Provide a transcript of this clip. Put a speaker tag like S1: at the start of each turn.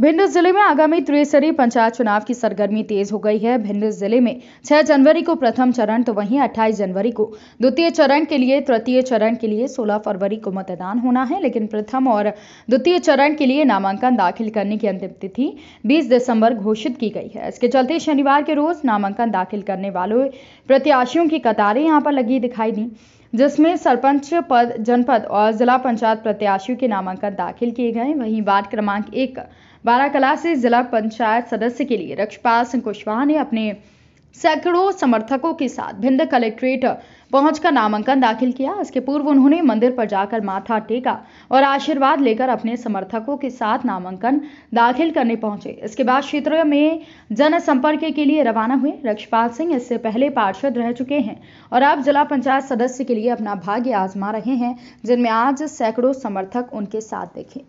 S1: भिंड जिले में आगामी त्रिस्तरीय पंचायत चुनाव की सरगर्मी तेज हो गई है भिंड जिले में 6 जनवरी को प्रथम चरण तो वहीं 28 जनवरी को द्वितीय चरण के लिए तृतीय चरण के लिए 16 फरवरी को मतदान होना है लेकिन प्रथम और द्वितीय चरण के लिए नामांकन दाखिल करने की अंतिम तिथि 20 दिसंबर घोषित की गई है इसके चलते शनिवार के रोज नामांकन दाखिल करने वाले प्रत्याशियों की कतारें यहाँ पर लगी दिखाई दी जिसमें सरपंच पद जनपद और जिला पंचायत प्रत्याशियों के नामांकन दाखिल किए गए वहीं वार्ड क्रमांक एक बाराकला से जिला पंचायत सदस्य के लिए रक्षपाल सिंह कुशवाहा ने अपने सैकड़ों समर्थकों के साथ भिंद कलेक्ट्रेट पहुंचकर नामांकन दाखिल किया इसके पूर्व उन्होंने मंदिर पर जाकर माथा टेका और आशीर्वाद लेकर अपने समर्थकों के साथ नामांकन दाखिल करने पहुंचे इसके बाद क्षेत्र में जनसंपर्क के लिए रवाना हुए रक्षपाल सिंह इससे पहले पार्षद रह चुके हैं और अब जिला पंचायत सदस्य के लिए अपना भाग्य आजमा रहे हैं जिनमें आज सैकड़ों समर्थक उनके साथ देखे